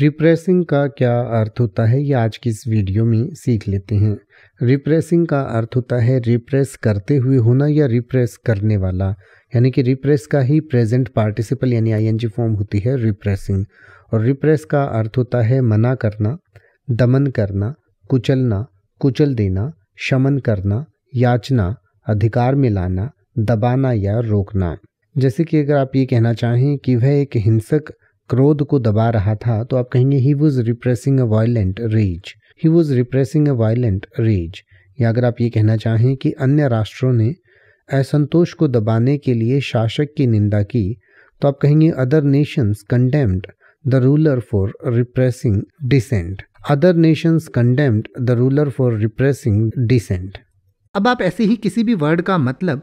repressing का क्या अर्थ होता है ये आज की इस वीडियो में सीख लेते हैं रिप्रेसिंग का अर्थ होता है रिप्रेस करते हुए होना या रिप्रेस करने वाला यानी कि रिप्रेस का ही प्रेजेंट पार्टिसिपल यानी आईएनजी फॉर्म होती है रिप्रेसिंग और रिप्रेस का अर्थ होता है मना करना दमन करना कुचलना कुचल देना शमन करना याचना अधिकार में लाना दबाना या रोकना जैसे कि अगर आप ये कहना चाहें कि वह एक हिंसक क्रोध को दबा रहा था तो आप कहेंगे he was repressing a violent rage he was repressing a violent rage या अगर आप ये कहना चाहें कि अन्य राष्ट्रों ने असंतोष को दबाने के लिए शासक की निंदा की तो आप कहेंगे other nations condemned the ruler for repressing dissent other nations condemned the ruler for repressing dissent अब आप ऐसे ही किसी भी वर्ड का मतलब